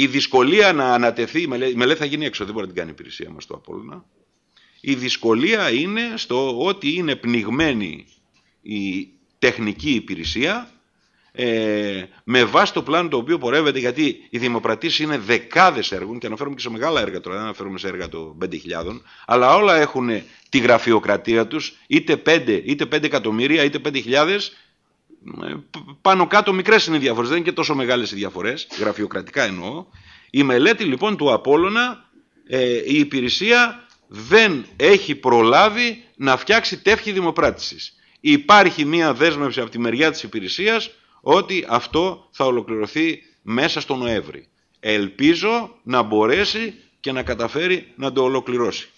Η δυσκολία να ανατεθεί, η μελέτη, θα γίνει έξω, δεν μπορεί να την κάνει η υπηρεσία μας το Απόλλωνα. Η δυσκολία είναι στο ότι είναι πνιγμένη η τεχνική υπηρεσία ε, με βάση το πλάνο το οποίο πορεύεται, γιατί οι δημοπρατήσεις είναι δεκάδες έργων και αναφέρουμε και σε μεγάλα έργα τώρα, δεν αναφέρουμε σε έργα των 5.000, αλλά όλα έχουν τη γραφειοκρατία τους, είτε 5, είτε 5 εκατομμύρια, είτε 5.000 ε, πάνω κάτω μικρές είναι οι διαφορές, δεν είναι και τόσο μεγάλες οι διαφορές, γραφειοκρατικά εννοώ. Η μελέτη λοιπόν του Απόλλωνα, ε, η υπηρεσία δεν έχει προλάβει να φτιάξει τεύχη δημοπράτησης. Υπάρχει μία δέσμευση από τη μεριά της υπηρεσίας ότι αυτό θα ολοκληρωθεί μέσα στο Νοέμβρη. Ελπίζω να μπορέσει και να καταφέρει να το ολοκληρώσει.